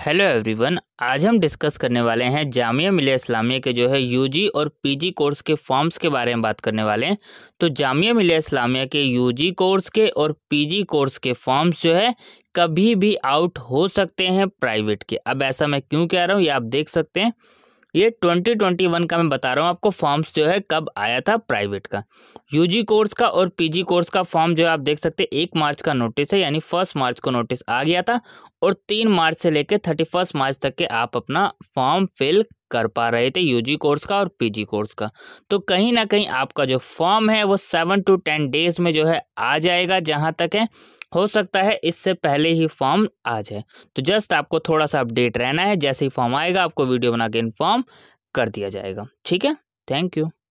hello everyone आज हम discuss करने वाले हैं जामिया मिलिया इस्लामिया के जो है यूजी और पीजी कोर्स के फॉर्म्स के बारे में बात करने वाले हैं तो जामिया मिलिया इस्लामिया के यूजी कोर्स के और पीजी कोर्स के फॉर्म्स जो है कभी भी आउट हो सकते हैं प्राइवेट के अब ऐसा मैं क्यों कह रहा हूँ ये आप देख सकते हैं ये 2021 का मैं बता रहा हूँ आपको फॉर्म्स जो है कब आया था प्राइवेट का यूजी कोर्स का और पीजी कोर्स का फॉर्म जो है आप देख सकते हैं एक मार्च का नोटिस है यानी फर्स्ट मार्च को नोटिस आ गया था और तीन मार्च से लेकर थर्टी फर्स्ट मार्च तक के आप अपना फॉर्म फिल कर पा रहे थे यूजी कोर्स का और पीजी कोर्स का तो कहीं ना कहीं आपका जो फॉर्म है वो सेवन टू टेन डेज में जो है आ जाएगा जहां तक है हो सकता है इससे पहले ही फॉर्म आ जाए तो जस्ट आपको थोड़ा सा अपडेट रहना है जैसे ही फॉर्म आएगा आपको वीडियो बना के इन्फॉर्म कर दिया जाएगा ठीक है थैंक यू